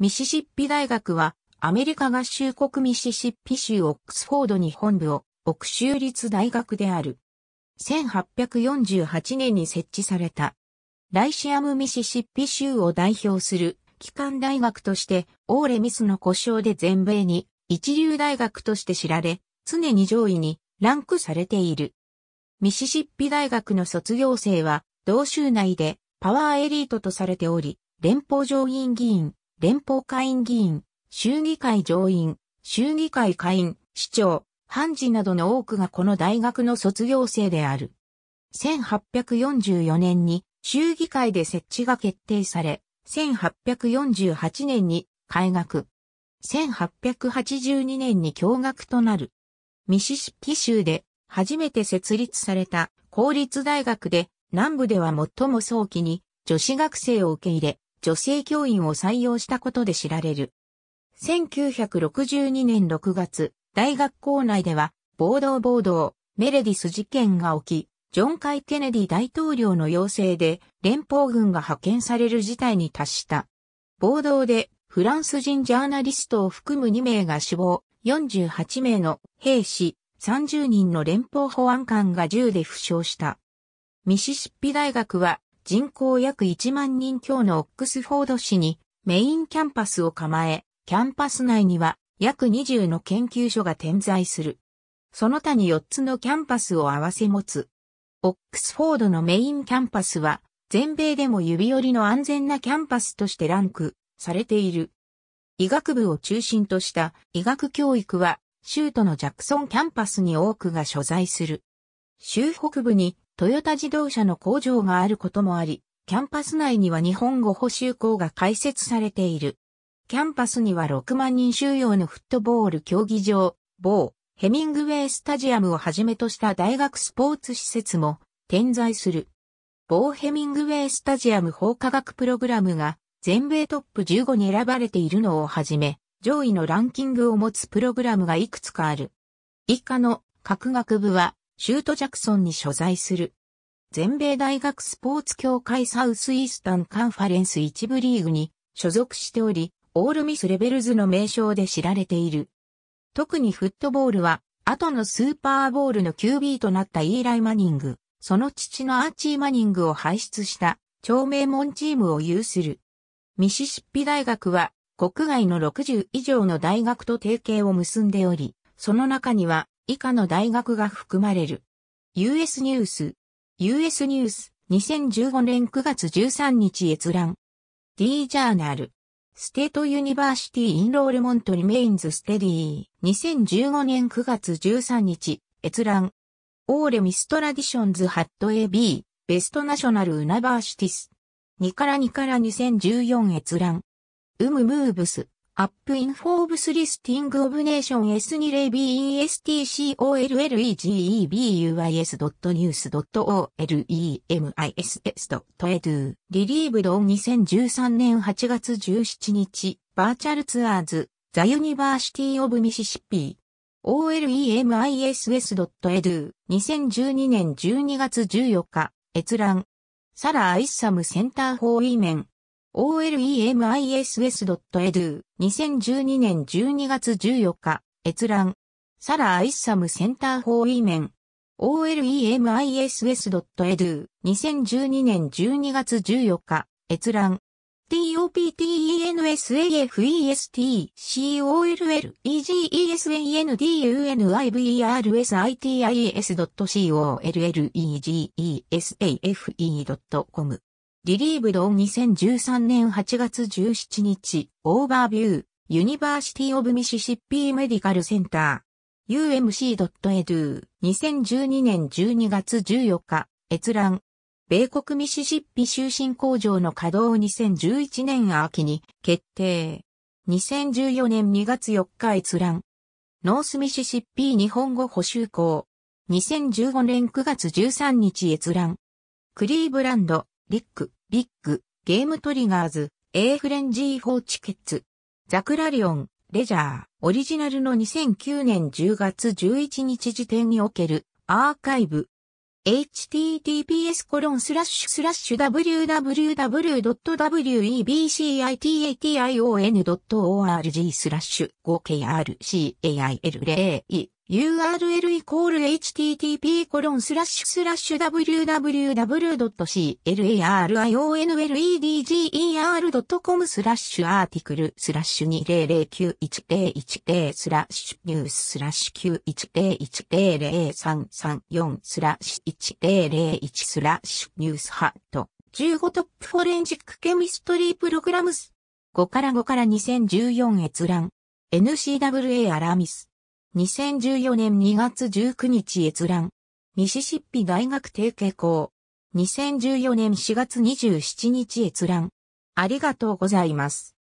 ミシシッピ大学は、アメリカ合衆国ミシシッピ州オックスフォードに本部を、奥州立大学である。1848年に設置された。ライシアムミシシッピ州を代表する機関大学として、オーレミスの故障で全米に一流大学として知られ、常に上位にランクされている。ミシシッピ大学の卒業生は、同州内でパワーエリートとされており、連邦上院議員、連邦会員議員、衆議会上院、衆議会会員、市長、判事などの多くがこの大学の卒業生である。1844年に衆議会で設置が決定され、1848年に開学。1882年に共学となる。ミシシッピ州で初めて設立された公立大学で南部では最も早期に女子学生を受け入れ、女性教員を採用したことで知られる。1962年6月、大学校内では、暴動暴動、メレディス事件が起き、ジョン・カイ・ケネディ大統領の要請で連邦軍が派遣される事態に達した。暴動でフランス人ジャーナリストを含む2名が死亡、48名の兵士、30人の連邦保安官が銃で負傷した。ミシシッピ大学は人口約1万人強のオックスフォード市にメインキャンパスを構え、キャンパス内には約20の研究所が点在する。その他に4つのキャンパスを合わせ持つ。オックスフォードのメインキャンパスは、全米でも指折りの安全なキャンパスとしてランクされている。医学部を中心とした医学教育は、州都のジャクソンキャンパスに多くが所在する。州北部にトヨタ自動車の工場があることもあり、キャンパス内には日本語補修校が開設されている。キャンパスには6万人収容のフットボール競技場、某、ヘミングウェイスタジアムをはじめとした大学スポーツ施設も点在する。某ヘミングウェイスタジアム法科学プログラムが全米トップ15に選ばれているのをはじめ、上位のランキングを持つプログラムがいくつかある。以下の各学部は、シュート・ジャクソンに所在する。全米大学スポーツ協会サウスイースタンカンファレンス一部リーグに所属しており、オールミスレベルズの名称で知られている。特にフットボールは、後のスーパーボールの QB となったイーライ・マニング、その父のアーチー・マニングを輩出した、超名門チームを有する。ミシシッピ大学は、国外の60以上の大学と提携を結んでおり、その中には以下の大学が含まれる。US ニュース、US ニュース2015年9月13日閲覧。D ジャーナル。ステートユニバーシティインロールモントリメインズステディー。2015年9月13日閲覧。オーレミストラディションズハット AB。ベストナショナルウナバーシティス。2から2から2014閲覧。ウムムーブス。アップインフォーブスリスティングオブネーション S2 イ BESTCOLLEGEBUIS.news.olemiss.edu リリーブドン2013年8月17日バーチャルツアーズザユニバーシティオブミシシッピー olemiss.edu 2012年12月14日閲覧サラ・アイッサムセンターフォーイメン olemiss.edu 2012年12月14日閲覧サラ・アイッサムセンター・フォー・イーメン olemiss.edu 2012年12月14日閲覧 t o p t e n s a f e s t c o l l e g e s a n d u n i v e r s i i t s c o l l e g e s a f e c o m リリーブドン2013年8月17日、オーバービュー、ユニバーシティオブミシシッピーメディカルセンター、umc.edu、2012年12月14日、閲覧。米国ミシシッピ終身工場の稼働2011年秋に決定。2014年2月4日閲覧。ノースミシシッピー日本語補修校。2015年9月13日閲覧。クリーブランド、リック、ビッグ、ゲームトリガーズ、A フレンジー・フォーチケッツ、ザクラリオン、レジャー、オリジナルの2009年10月11日時点におけるアーカイブ、https コロンスラッシュスラッシュ www.webcition.org スラッシュ 5krcail0e URL イコール http コロンスラッシュスラッシュ www.clarionledger.com スラッシュアーティクルスラッシュ20091010スラッシュニューススラッシュ91010334スラッシュ1001スラッシュニュースハット15トップフォレンジックケミストリープログラムス5から5から2014閲覧 NCWA アラミス2014年2月19日閲覧。ミシシッピ大学提携校。2014年4月27日閲覧。ありがとうございます。